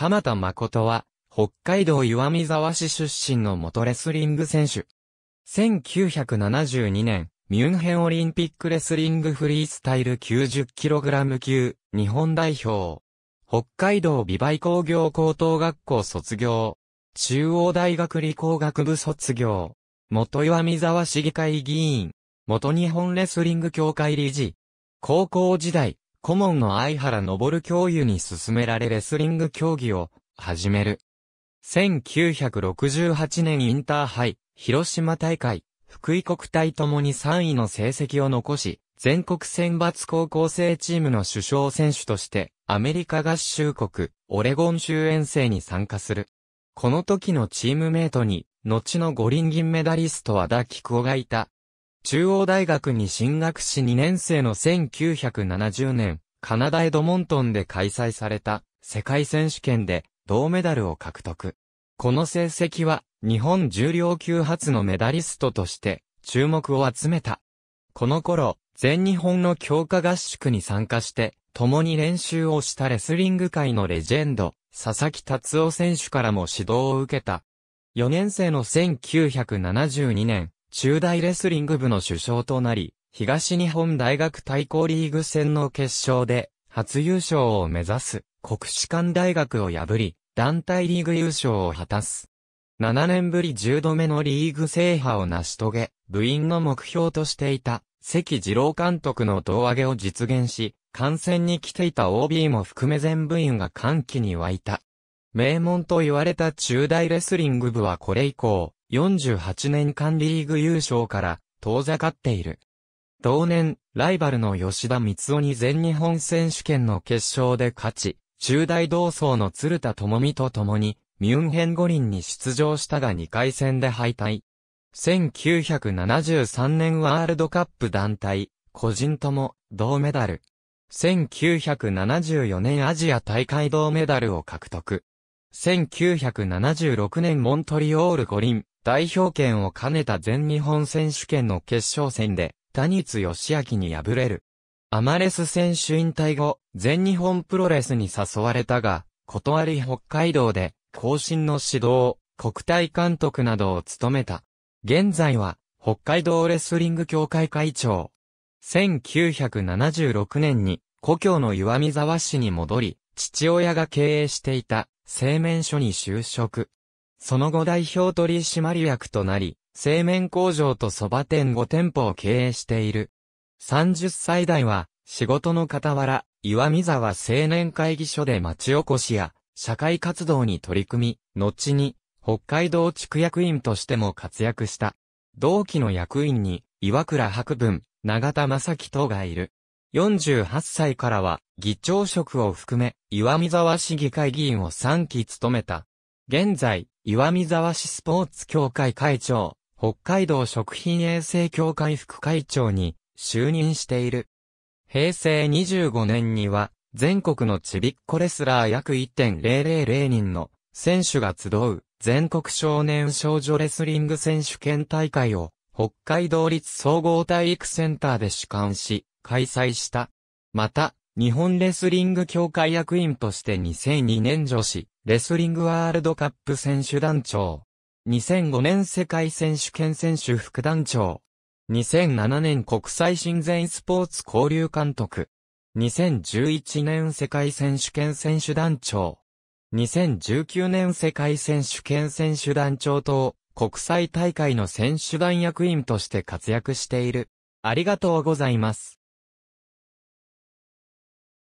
鎌田誠は、北海道岩見沢市出身の元レスリング選手。1972年、ミュンヘンオリンピックレスリングフリースタイル 90kg 級、日本代表。北海道美媒工業高等学校卒業。中央大学理工学部卒業。元岩見沢市議会議員。元日本レスリング協会理事。高校時代、顧問の相原昇教諭に勧められレスリング競技を始める。1968年インターハイ、広島大会、福井国体ともに3位の成績を残し、全国選抜高校生チームの首相選手として、アメリカ合衆国、オレゴン州遠征に参加する。この時のチームメイトに、後の五輪銀メダリストは田菊夫がいた、中央大学に進学し2年生の1970年、カナダエドモントンで開催された世界選手権で銅メダルを獲得。この成績は日本重量級初のメダリストとして注目を集めた。この頃、全日本の強化合宿に参加して、共に練習をしたレスリング界のレジェンド、佐々木達夫選手からも指導を受けた。4年生の1972年、中大レスリング部の主将となり、東日本大学対抗リーグ戦の決勝で、初優勝を目指す、国士舘大学を破り、団体リーグ優勝を果たす。7年ぶり10度目のリーグ制覇を成し遂げ、部員の目標としていた、関次郎監督の胴上げを実現し、観戦に来ていた OB も含め全部員が歓喜に沸いた。名門と言われた中大レスリング部はこれ以降、48年間リーグ優勝から遠ざかっている。同年、ライバルの吉田光夫に全日本選手権の決勝で勝ち、中大同窓の鶴田智美と共に、ミュンヘン五輪に出場したが2回戦で敗退。1973年ワールドカップ団体、個人とも銅メダル。1974年アジア大会銅メダルを獲得。1976年モントリオール五輪、代表権を兼ねた全日本選手権の決勝戦で、谷津義明に敗れる。アマレス選手引退後、全日本プロレスに誘われたが、断り北海道で、後進の指導、国体監督などを務めた。現在は、北海道レスリング協会会長。1976年に、故郷の岩見沢市に戻り、父親が経営していた、製麺所に就職。その後代表取締役となり、製麺工場と蕎麦店5店舗を経営している。30歳代は、仕事の傍ら、岩見沢青年会議所で町おこしや、社会活動に取り組み、後に、北海道地区役員としても活躍した。同期の役員に、岩倉博文、永田正樹等がいる。48歳からは、議長職を含め、岩見沢市議会議員を3期務めた。現在、岩見沢市スポーツ協会会長、北海道食品衛生協会副会長に就任している。平成25年には、全国のちびっこレスラー約1.000人の選手が集う全国少年少女レスリング選手権大会を北海道立総合体育センターで主管し開催した。また、日本レスリング協会役員として2002年女子レスリングワールドカップ選手団長。2005年世界選手権選手副団長。2007年国際親善スポーツ交流監督。2011年世界選手権選手団長。2019年世界選手権選手団長と国際大会の選手団役員として活躍している。ありがとうございます。